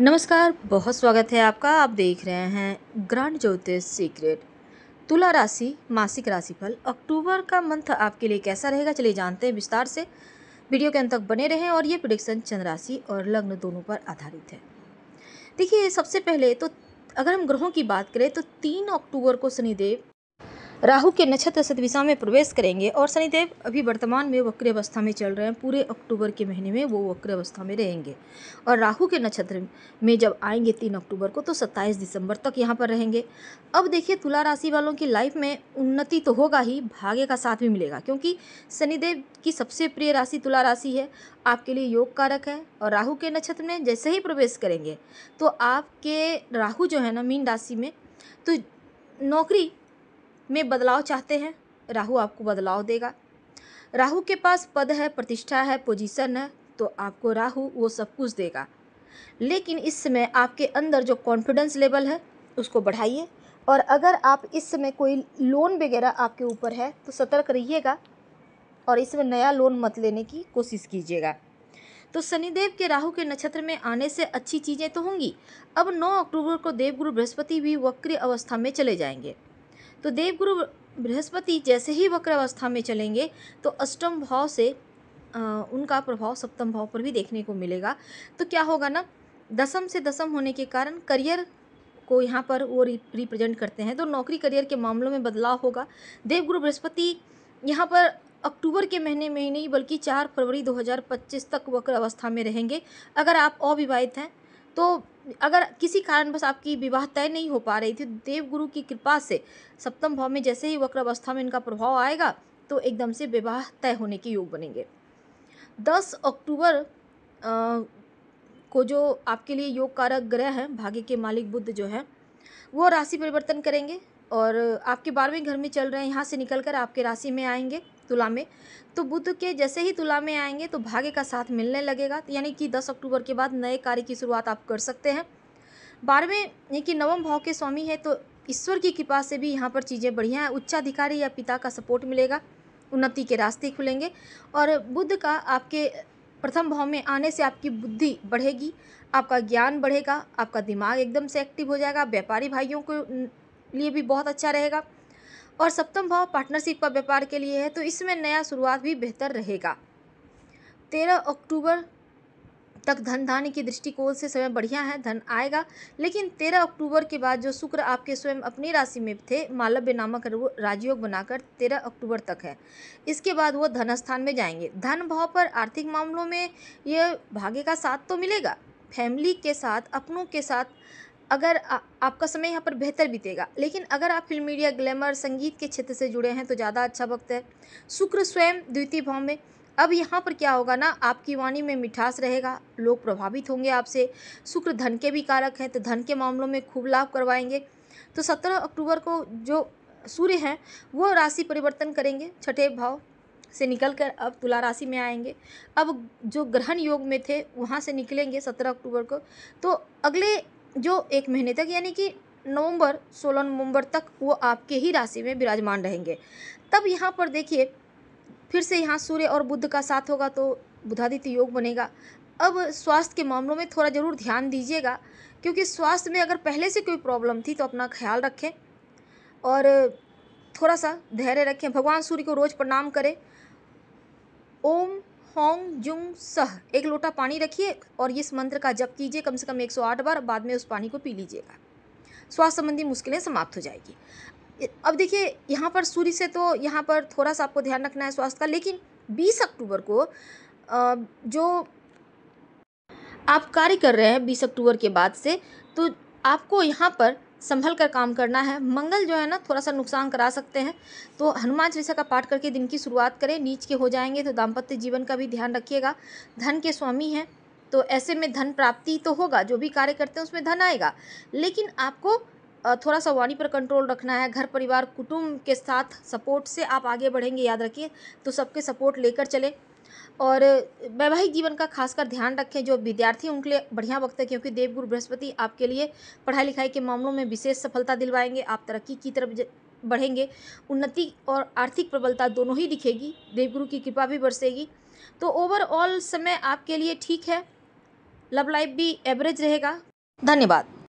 नमस्कार बहुत स्वागत है आपका आप देख रहे हैं ग्रांड ज्योतिष सीक्रेट तुला राशि मासिक राशिफल अक्टूबर का मंथ आपके लिए कैसा रहेगा चलिए जानते हैं विस्तार से वीडियो के अंत तक बने रहें और ये प्रोडिक्शन चंद्र राशि और लग्न दोनों पर आधारित है देखिए सबसे पहले तो अगर हम ग्रहों की बात करें तो तीन अक्टूबर को शनिदेव राहु के नक्षत्र सतविशा में प्रवेश करेंगे और शनिदेव अभी वर्तमान में वक्र अवस्था में चल रहे हैं पूरे अक्टूबर के महीने में वो वक्र अवस्था में रहेंगे और राहु के नक्षत्र में जब आएंगे तीन अक्टूबर को तो सत्ताईस दिसंबर तक यहाँ पर रहेंगे अब देखिए तुला राशि वालों की लाइफ में उन्नति तो होगा ही भाग्य का साथ भी मिलेगा क्योंकि शनिदेव की सबसे प्रिय राशि तुला राशि है आपके लिए योग कारक है और राहु के नक्षत्र में जैसे ही प्रवेश करेंगे तो आपके राहु जो है ना मीन राशि में तो नौकरी में बदलाव चाहते हैं राहु आपको बदलाव देगा राहु के पास पद है प्रतिष्ठा है पोजीशन है तो आपको राहु वो सब कुछ देगा लेकिन इस समय आपके अंदर जो कॉन्फिडेंस लेवल है उसको बढ़ाइए और अगर आप इस समय कोई लोन वगैरह आपके ऊपर है तो सतर्क रहिएगा और इसमें नया लोन मत लेने की कोशिश कीजिएगा तो शनिदेव के राहु के नक्षत्र में आने से अच्छी चीज़ें तो होंगी अब 9 अक्टूबर को देवगुरु बृहस्पति भी वक्री अवस्था में चले जाएंगे तो देवगुरु बृहस्पति जैसे ही वक्र अवस्था में चलेंगे तो अष्टम भाव से आ, उनका प्रभाव सप्तम भाव पर भी देखने को मिलेगा तो क्या होगा ना दसम से दसम होने के कारण करियर को यहाँ पर वो रिप्रेजेंट करते हैं तो नौकरी करियर के मामलों में बदलाव होगा देवगुरु बृहस्पति यहाँ पर अक्टूबर के महीने में ही नहीं बल्कि चार फरवरी 2025 तक वक्र अवस्था में रहेंगे अगर आप अविवाहित हैं तो अगर किसी कारण बस आपकी विवाह तय नहीं हो पा रही थी देवगुरु की कृपा से सप्तम भाव में जैसे ही वक्र अवस्था में इनका प्रभाव आएगा तो एकदम से विवाह तय होने के योग बनेंगे दस अक्टूबर को जो आपके लिए योग कारक ग्रह हैं भाग्य के मालिक बुद्ध जो है वो राशि परिवर्तन करेंगे और आपके बारहवें घर में चल रहे हैं यहाँ से निकल कर आपके राशि में आएंगे तुला में तो बुध के जैसे ही तुला में आएंगे तो भाग्य का साथ मिलने लगेगा तो यानी कि दस अक्टूबर के बाद नए कार्य की शुरुआत आप कर सकते हैं बारहवें यानी कि नवम भाव के स्वामी है तो ईश्वर की कृपा से भी यहाँ पर चीज़ें बढ़िया हैं उच्चाधिकारी या पिता का सपोर्ट मिलेगा उन्नति के रास्ते खुलेंगे और बुद्ध का आपके प्रथम भाव में आने से आपकी बुद्धि बढ़ेगी आपका ज्ञान बढ़ेगा आपका दिमाग एकदम से एक्टिव हो जाएगा व्यापारी भाइयों के लिए भी बहुत अच्छा रहेगा और सप्तम भाव पार्टनरशिप का व्यापार के लिए है तो इसमें नया शुरुआत भी बेहतर रहेगा तेरह अक्टूबर तक धन धान्य की दृष्टिकोण से समय बढ़िया है धन आएगा लेकिन तेरह अक्टूबर के बाद जो शुक्र आपके स्वयं अपनी राशि में थे मालव्य नामक राजयोग बनाकर तेरह अक्टूबर तक है इसके बाद वो धन स्थान में जाएंगे धन भाव पर आर्थिक मामलों में यह भाग्य का साथ तो मिलेगा फैमिली के साथ अपनों के साथ अगर आ, आपका समय यहाँ पर बेहतर बीतेगा लेकिन अगर आप फिल्म मीडिया ग्लैमर संगीत के क्षेत्र से जुड़े हैं तो ज़्यादा अच्छा वक्त है शुक्र स्वयं द्वितीय भाव में अब यहाँ पर क्या होगा ना आपकी वाणी में मिठास रहेगा लोग प्रभावित होंगे आपसे शुक्र धन के भी कारक हैं तो धन के मामलों में खूब लाभ करवाएंगे तो सत्रह अक्टूबर को जो सूर्य हैं वो राशि परिवर्तन करेंगे छठे भाव से निकल कर अब तुला राशि में आएंगे अब जो ग्रहण योग में थे वहाँ से निकलेंगे सत्रह अक्टूबर को तो अगले जो एक महीने तक यानी कि नवंबर सोलह नवंबर तक वो आपके ही राशि में विराजमान रहेंगे तब यहाँ पर देखिए फिर से यहाँ सूर्य और बुद्ध का साथ होगा तो बुधादित्य योग बनेगा अब स्वास्थ्य के मामलों में थोड़ा ज़रूर ध्यान दीजिएगा क्योंकि स्वास्थ्य में अगर पहले से कोई प्रॉब्लम थी तो अपना ख्याल रखें और थोड़ा सा धैर्य रखें भगवान सूर्य को रोज़ प्रणाम करें ओम होंग जुंग सह एक लोटा पानी रखिए और इस मंत्र का जप कीजिए कम से कम 108 बार बाद में उस पानी को पी लीजिएगा स्वास्थ्य संबंधी मुश्किलें समाप्त हो जाएगी अब देखिए यहाँ पर सूर्य से तो यहाँ पर थोड़ा सा आपको ध्यान रखना है स्वास्थ्य का लेकिन 20 अक्टूबर को जो आप कार्य कर रहे हैं बीस अक्टूबर के बाद से तो आपको यहाँ पर संभल कर काम करना है मंगल जो है ना थोड़ा सा नुकसान करा सकते हैं तो हनुमान चालीसा का पाठ करके दिन की शुरुआत करें नीच के हो जाएंगे तो दाम्पत्य जीवन का भी ध्यान रखिएगा धन के स्वामी हैं तो ऐसे में धन प्राप्ति तो होगा जो भी कार्य करते हैं उसमें धन आएगा लेकिन आपको थोड़ा सा वाणी पर कंट्रोल रखना है घर परिवार कुटुंब के साथ सपोर्ट से आप आगे बढ़ेंगे याद रखिए तो सबके सपोर्ट लेकर चले और वैवाहिक जीवन का खासकर ध्यान रखें जो विद्यार्थी उनके लिए बढ़िया वक्त है क्योंकि देवगुरु बृहस्पति आपके लिए पढ़ाई लिखाई के मामलों में विशेष सफलता दिलवाएंगे आप तरक्की की तरफ बढ़ेंगे उन्नति और आर्थिक प्रबलता दोनों ही दिखेगी देवगुरु की कृपा भी बरसेगी तो ओवरऑल समय आपके लिए ठीक है लव लाइफ भी एवरेज रहेगा धन्यवाद